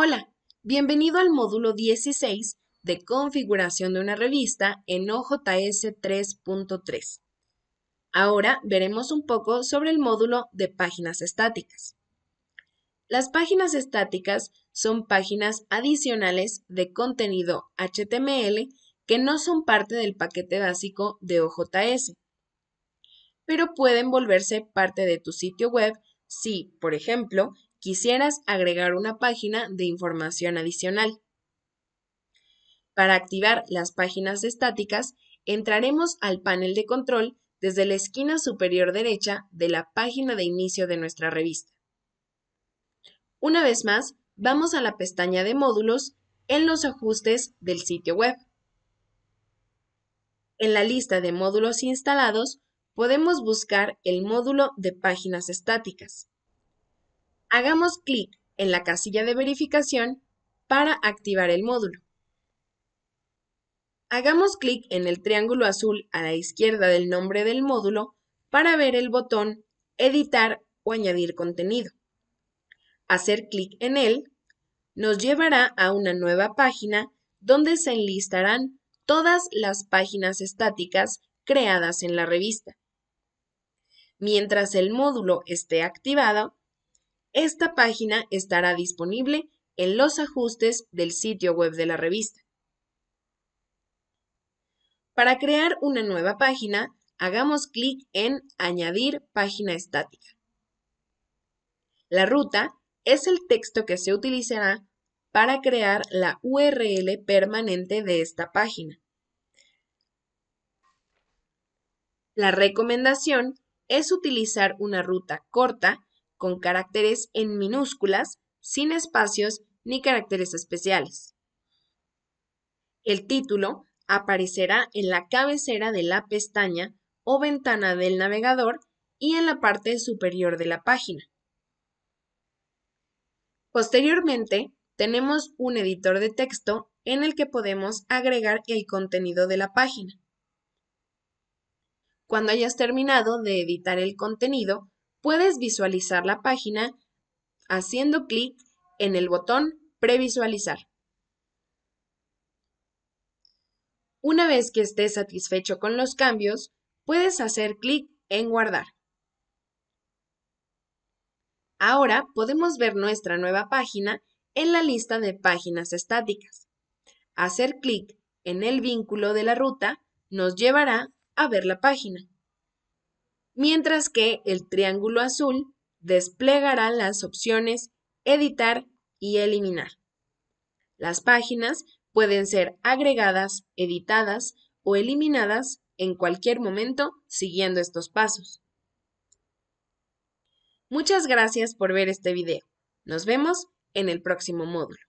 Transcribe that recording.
Hola, bienvenido al módulo 16 de configuración de una revista en OJS 3.3. Ahora veremos un poco sobre el módulo de páginas estáticas. Las páginas estáticas son páginas adicionales de contenido HTML que no son parte del paquete básico de OJS, pero pueden volverse parte de tu sitio web si, por ejemplo, quisieras agregar una página de información adicional. Para activar las páginas estáticas, entraremos al panel de control desde la esquina superior derecha de la página de inicio de nuestra revista. Una vez más, vamos a la pestaña de módulos en los ajustes del sitio web. En la lista de módulos instalados, podemos buscar el módulo de páginas estáticas hagamos clic en la casilla de verificación para activar el módulo. Hagamos clic en el triángulo azul a la izquierda del nombre del módulo para ver el botón Editar o Añadir contenido. Hacer clic en él nos llevará a una nueva página donde se enlistarán todas las páginas estáticas creadas en la revista. Mientras el módulo esté activado, esta página estará disponible en los ajustes del sitio web de la revista. Para crear una nueva página, hagamos clic en Añadir página estática. La ruta es el texto que se utilizará para crear la URL permanente de esta página. La recomendación es utilizar una ruta corta con caracteres en minúsculas, sin espacios ni caracteres especiales. El título aparecerá en la cabecera de la pestaña o ventana del navegador y en la parte superior de la página. Posteriormente, tenemos un editor de texto en el que podemos agregar el contenido de la página. Cuando hayas terminado de editar el contenido, puedes visualizar la página haciendo clic en el botón Previsualizar. Una vez que estés satisfecho con los cambios, puedes hacer clic en Guardar. Ahora podemos ver nuestra nueva página en la lista de páginas estáticas. Hacer clic en el vínculo de la ruta nos llevará a ver la página mientras que el triángulo azul desplegará las opciones editar y eliminar. Las páginas pueden ser agregadas, editadas o eliminadas en cualquier momento siguiendo estos pasos. Muchas gracias por ver este video. Nos vemos en el próximo módulo.